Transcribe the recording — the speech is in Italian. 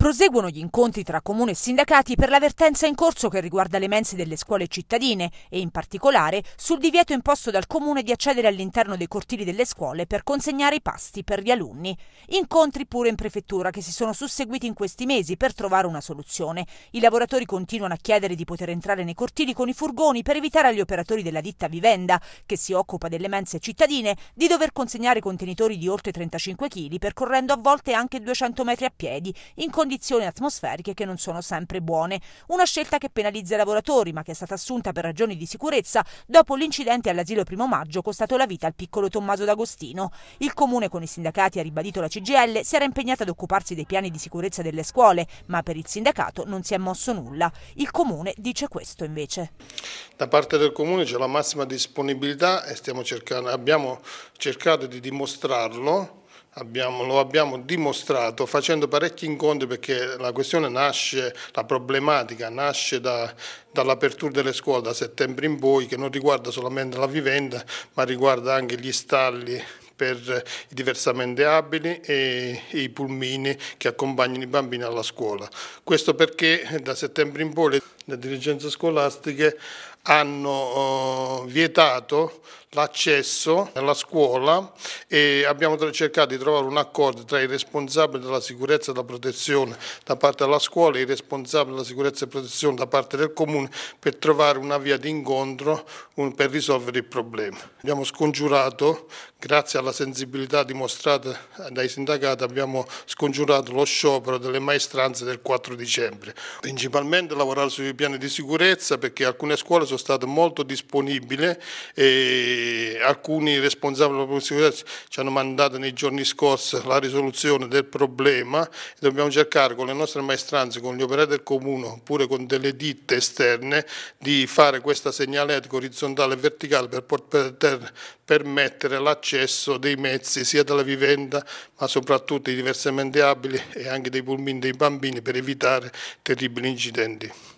Proseguono gli incontri tra comune e sindacati per l'avvertenza in corso che riguarda le mense delle scuole cittadine e in particolare sul divieto imposto dal comune di accedere all'interno dei cortili delle scuole per consegnare i pasti per gli alunni. Incontri pure in prefettura che si sono susseguiti in questi mesi per trovare una soluzione. I lavoratori continuano a chiedere di poter entrare nei cortili con i furgoni per evitare agli operatori della ditta Vivenda, che si occupa delle mense cittadine, di dover consegnare contenitori di oltre 35 kg percorrendo a volte anche 200 metri a piedi in condizioni condizioni atmosferiche che non sono sempre buone. Una scelta che penalizza i lavoratori, ma che è stata assunta per ragioni di sicurezza dopo l'incidente all'asilo primo maggio costato la vita al piccolo Tommaso D'Agostino. Il comune con i sindacati ha ribadito la CGL si era impegnata ad occuparsi dei piani di sicurezza delle scuole, ma per il sindacato non si è mosso nulla. Il comune dice questo invece. Da parte del comune c'è la massima disponibilità e cercando, abbiamo cercato di dimostrarlo Abbiamo, lo abbiamo dimostrato facendo parecchi incontri perché la questione nasce, la problematica nasce da, dall'apertura delle scuole da settembre in poi che non riguarda solamente la vivenda ma riguarda anche gli stalli per i diversamente abili e i pulmini che accompagnano i bambini alla scuola. Questo perché da settembre in poi le dirigenze scolastiche hanno oh, vietato l'accesso alla scuola e abbiamo cercato di trovare un accordo tra i responsabili della sicurezza e della protezione da parte della scuola e i responsabili della sicurezza e protezione da parte del comune per trovare una via d'incontro per risolvere il problema. Abbiamo scongiurato Grazie alla sensibilità dimostrata dai sindacati abbiamo scongiurato lo sciopero delle maestranze del 4 dicembre. Principalmente lavorare sui piani di sicurezza perché alcune scuole sono state molto disponibili e alcuni responsabili della sicurezza ci hanno mandato nei giorni scorsi la risoluzione del problema. Dobbiamo cercare con le nostre maestranze, con gli operai del comune oppure con delle ditte esterne di fare questa segnaletica orizzontale e verticale per poter permettere l'accesso l'accesso dei mezzi sia della vivenda ma soprattutto dei diversamente abili e anche dei pulmini dei bambini per evitare terribili incidenti.